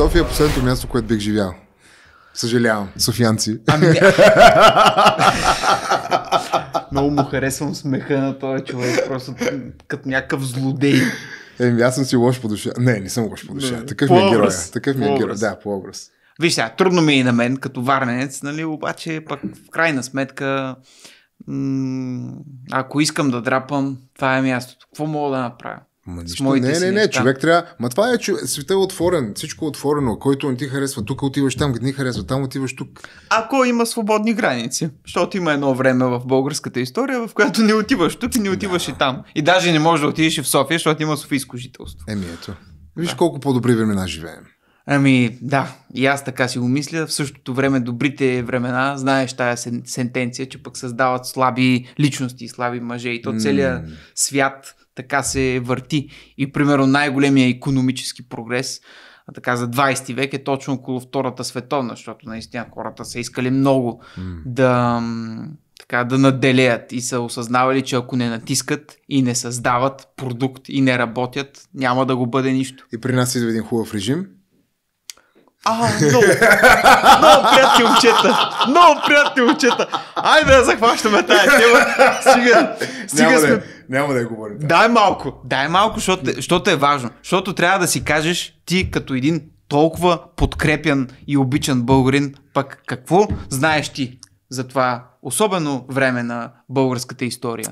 София е последното място, което бих живял. Съжалявам, софианци. Ами... Много му харесвам смеха на този човек, просто като някакъв злодей. Еми, аз съм си лош по душа. Не, не съм лош по душа. Не, такъв по ми е героя. Такъв ми е героя. Е да, по образ. Виж сега, трудно ми е и на мен, като варненец, нали, обаче пък в крайна сметка, м- ако искам да драпам, това е мястото. Какво мога да направя? Ма нищо, с не, не, не, не, човек трябва. Ма това е, че света е отворен, всичко е отворено. Който не ти харесва, тук отиваш там, къде не харесва, там отиваш тук. Ако има свободни граници, защото има едно време в българската история, в която не отиваш тук и не отиваш да. и там. И даже не можеш да отидеш и в София, защото има софийско жителство. Еми ето. Виж да. колко по-добри времена живеем. Ами да, и аз така си го мисля. В същото време добрите времена, знаеш тая сентенция, че пък създават слаби личности, слаби мъже и то целият mm. свят така се върти. И примерно най-големия економически прогрес така за 20 век е точно около Втората световна, защото наистина хората са искали много mm. да, така, да наделеят и са осъзнавали, че ако не натискат и не създават продукт и не работят, няма да го бъде нищо. И при нас идва един хубав режим, а, много, много приятни момчета! Много приятни момчета! Айде да захващаме тази тема. Стига, стига няма, сме... да, няма да я говорим. Да. Дай малко, дай малко, защото, защото е важно. Защото трябва да си кажеш ти като един толкова подкрепен и обичан българин, пък какво знаеш ти за това особено време на българската история?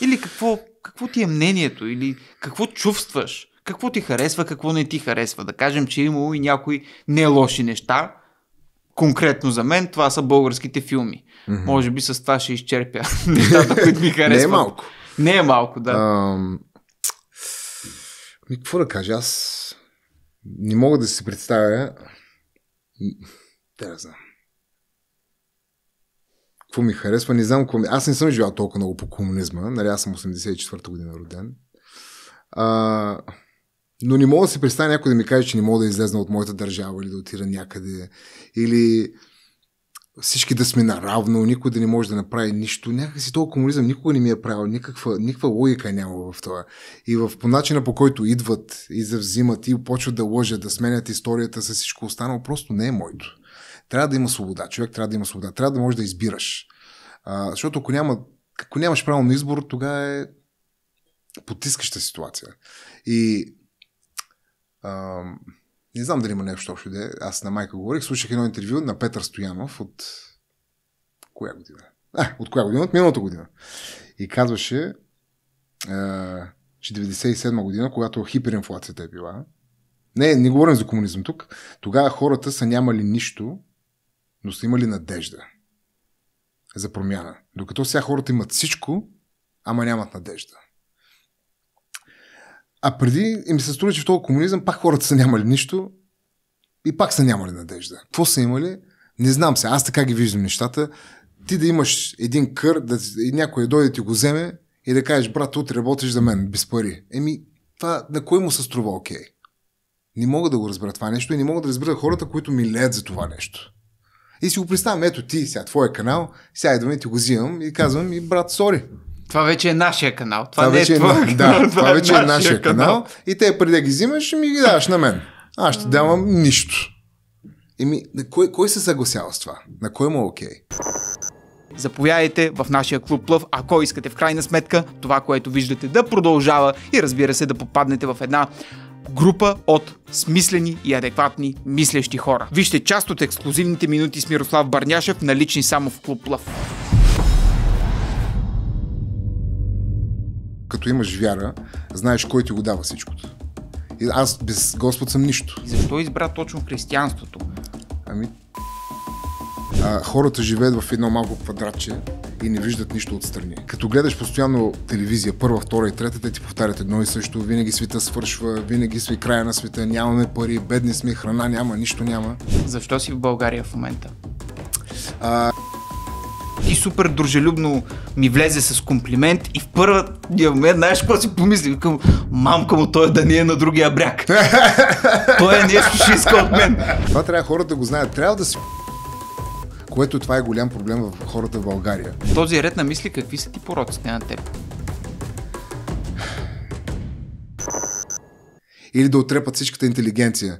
Или какво, какво ти е мнението? Или какво чувстваш? Какво ти харесва, какво не ти харесва. Да кажем, че е имало и някои не лоши неща. Конкретно за мен това са българските филми. Mm-hmm. Може би с това ще изчерпя нещата, които ми харесват. не е малко. Не е малко, да. Um... какво да кажа? Аз не мога да си представя. Те да знам. Какво ми харесва? Не знам какво ми... Аз не съм живял толкова много по комунизма. Нали, аз съм 84-та година роден. А... Но не мога да се представя някой да ми каже, че не мога да излезна от моята държава или да отида някъде. Или всички да сме наравно, никой да не може да направи нищо. Някакси толкова комунизъм никога не ми е правил, никаква, никаква логика е няма в това. И в, по начина по който идват и завзимат и почват да лъжат, да сменят историята с всичко останало, просто не е моето. Трябва да има свобода. Човек трябва да има свобода. Трябва да може да избираш. А, защото ако, няма, ако нямаш право на избор, тогава е потискаща ситуация. И а, не знам дали има нещо общо де. Аз на майка говорих, слушах едно интервю на Петър Стоянов от коя година? А, от коя година? От миналата година. И казваше, а, че 97 година, когато хиперинфлацията е била, не, не говорим за комунизъм тук, тогава хората са нямали нищо, но са имали надежда за промяна. Докато сега хората имат всичко, ама нямат надежда. А преди им се струва, че в този комунизъм пак хората са нямали нищо и пак са нямали надежда. Какво са имали? Не знам се. Аз така ги виждам нещата. Ти да имаш един кър, да, и някой дойде и ти го вземе и да кажеш, брат, утре работиш за мен, без пари. Еми, това на кой му се струва окей? Не мога да го разбера това нещо и не мога да разбера хората, които ми леят за това нещо. И си го представям, ето ти, сега твоя канал, сега идвам и ти го взимам и казвам, и брат, сори, това вече е нашия канал. Това, това не е вече е твой Да, това, това е вече е нашия канал. канал. И те преди да ги взимаш, ще ми ги даваш на мен. Аз ще давам нищо. Еми, на кой, кой се съгласява с това? На кой му е окей? Заповядайте в нашия клуб Плъв, ако искате в крайна сметка това, което виждате да продължава и разбира се да попаднете в една група от смислени и адекватни мислещи хора. Вижте част от ексклюзивните минути с Мирослав Барняшев налични само в клуб Плъв. като имаш вяра, знаеш кой ти го дава всичкото. И аз без Господ съм нищо. И защо избра точно християнството? Ами, а, хората живеят в едно малко квадратче и не виждат нищо отстрани. Като гледаш постоянно телевизия, първа, втора и трета, те ти повтарят едно и също. Винаги света свършва, винаги сме края на света, нямаме пари, бедни сме, храна няма, нищо няма. Защо си в България в момента? А, супер дружелюбно ми влезе с комплимент и в първия момент, знаеш какво си помисли? Към, мамка му той е да не е на другия бряг. той е нещо ще иска от мен. Това трябва хората да го знаят. Трябва да си което това е голям проблем в хората в България. Този ред на мисли, какви са ти пороците на теб? Или да отрепат всичката интелигенция.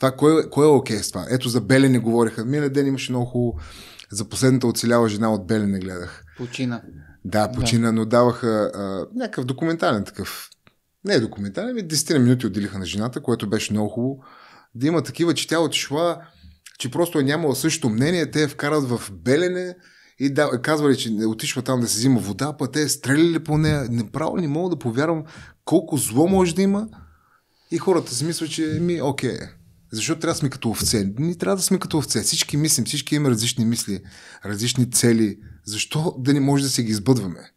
Това кое, кое е окей okay с това? Ето за Белене говориха. Миналия ден имаше много хубаво за последната оцеляла жена от Белене гледах. Почина. Да, почина, да. но даваха а, някакъв документален такъв. Не е документален, ами 10 минути отделиха на жената, което беше много хубаво. Да има такива, че тя отишла, че просто е нямала същото мнение, те я вкарат в Белене и да, казвали, че отишва там да се взима вода, па те стреляли по нея. Направо не мога да повярвам колко зло може да има и хората си мислят, че ми окей. Okay. Защото трябва да сме като овце. Ние трябва да сме като овце. Всички мислим, всички имаме различни мисли, различни цели. Защо да не може да се ги избъдваме?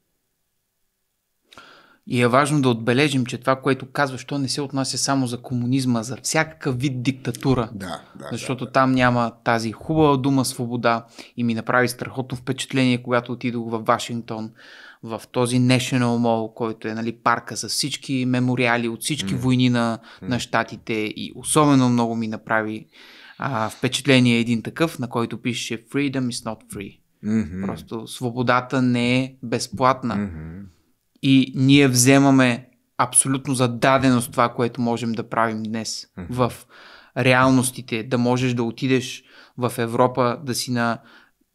И е важно да отбележим, че това, което казваш, то не се отнася само за комунизма, за всякакъв вид диктатура. Да, да, защото да, да. там няма тази хубава дума свобода и ми направи страхотно впечатление, когато отидох в Вашингтон, в този National Mall, който е нали, парка с всички мемориали от всички mm. войни на, на щатите и особено много ми направи а, впечатление един такъв, на който пише Freedom is not free. Mm-hmm. Просто свободата не е безплатна. Mm-hmm и ние вземаме абсолютно за даденост това, което можем да правим днес в реалностите, да можеш да отидеш в Европа, да си на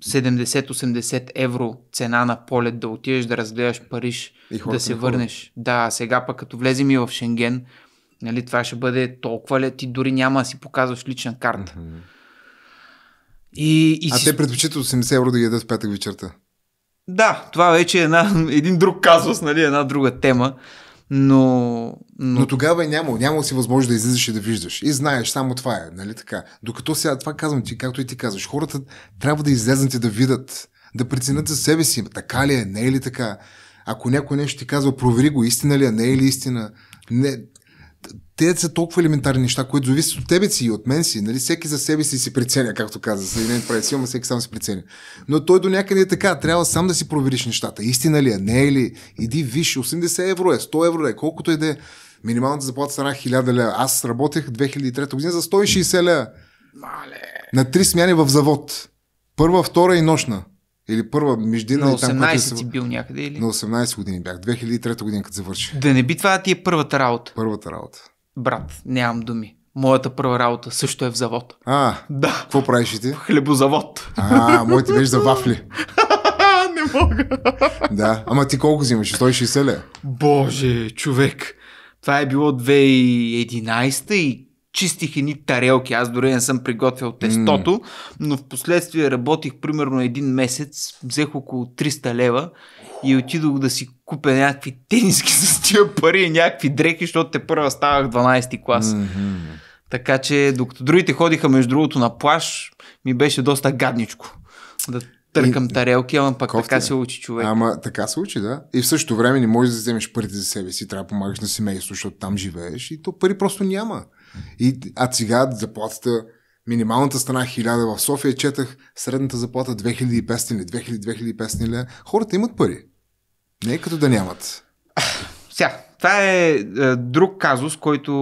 70-80 евро цена на полет, да отидеш да разгледаш Париж, да се върнеш. Да, сега пък като влезем и в Шенген, нали, това ще бъде толкова ли, ти дори няма да си показваш лична карта. Mm-hmm. И, и а си... те предпочитат 80 евро да ги ядат в петък вечерта. Да, това вече е една, един друг казус, нали, една друга тема. Но, но... но тогава е нямало. Нямало си възможност да излизаш и да виждаш. И знаеш, само това е, нали така. Докато сега, това казвам ти, както и ти казваш, хората трябва да излезнат и да видят, да преценят за себе си, така ли е, не е ли така. Ако някой нещо ти казва, провери го, истина ли е, не е ли истина. Не, те са толкова елементарни неща, които зависят от тебе си и от мен си. Нали? Всеки за себе си си преценя, както каза. един прави силно, всеки сам си преценя. Но той до някъде е така. Трябва сам да си провериш нещата. Истина ли е? Не е ли? Иди виж, 80 евро е, 100 евро е, колкото е да е. Минималната заплата стана 1000 лева. Аз работех 2003 година за 160 лева. Мале. На три смяни в завод. Първа, втора и нощна. Или първа междинна. На 18 си се... бил някъде или? На 18 години бях. 2003 година, като завърши. Да не би това ти е първата работа. Първата работа брат, нямам думи. Моята първа работа също е в завод. А, да. Какво правиш ти? В хлебозавод. А, моите беше за вафли. не мога. да, ама ти колко взимаш? 160 ле? Боже, човек. Това е било 2011 и чистих едни тарелки. Аз дори не съм приготвил тестото, mm. но в последствие работих примерно един месец, взех около 300 лева и отидох да си купя някакви тениски с тия пари и някакви дрехи, защото те първа ставах 12 ти клас. Mm-hmm. Така че, докато другите ходиха, между другото, на плаш, ми беше доста гадничко. Да търкам и, тарелки, ама пък Кофте. така се учи човек. Ама така се учи, да. И в същото време не можеш да вземеш парите за себе си, трябва да помагаш на семейство, защото там живееш и то пари просто няма. И, а сега заплатата, минималната стана 1000 в София, четах средната заплата 2500 или 2000-2500 Хората имат пари. Не е като да нямат. Сега, това е, е друг казус, който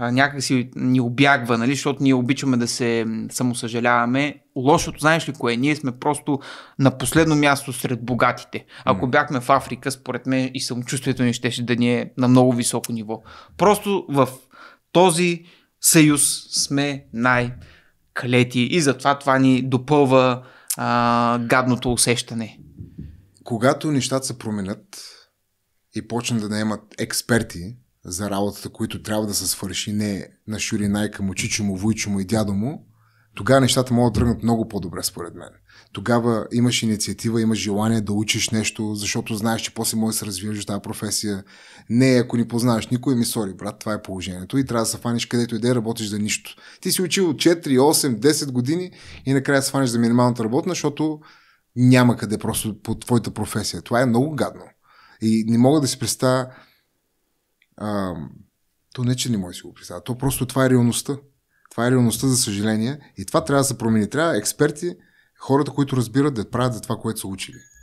някакси ни обягва, нали, защото ние обичаме да се самосъжаляваме. Лошото, знаеш ли кое? Ние сме просто на последно място сред богатите. Ако бяхме в Африка, според мен и самочувствието ни щеше да ни е на много високо ниво. Просто в този съюз сме най-клети и затова това ни допълва а, гадното усещане когато нещата се променят и почнат да наемат експерти за работата, които трябва да се свърши не на Шури Найка му, Чичо му, Вуйчо му и дядо му, тогава нещата могат да тръгнат много по-добре, според мен. Тогава имаш инициатива, имаш желание да учиш нещо, защото знаеш, че после може да се развиваш в тази професия. Не, ако не познаваш никой, ми сори, брат, това е положението. И трябва да се фаниш където и да е, работиш за нищо. Ти си учил 4, 8, 10 години и накрая се фаниш за минималната работна, защото няма къде просто по твоята професия. Това е много гадно. И не мога да си представя. А, то не, че не мога да си го представя. То просто това е реалността. Това е реалността, за съжаление. И това трябва да се промени. Трябва експерти, хората, които разбират да правят за това, което са учили.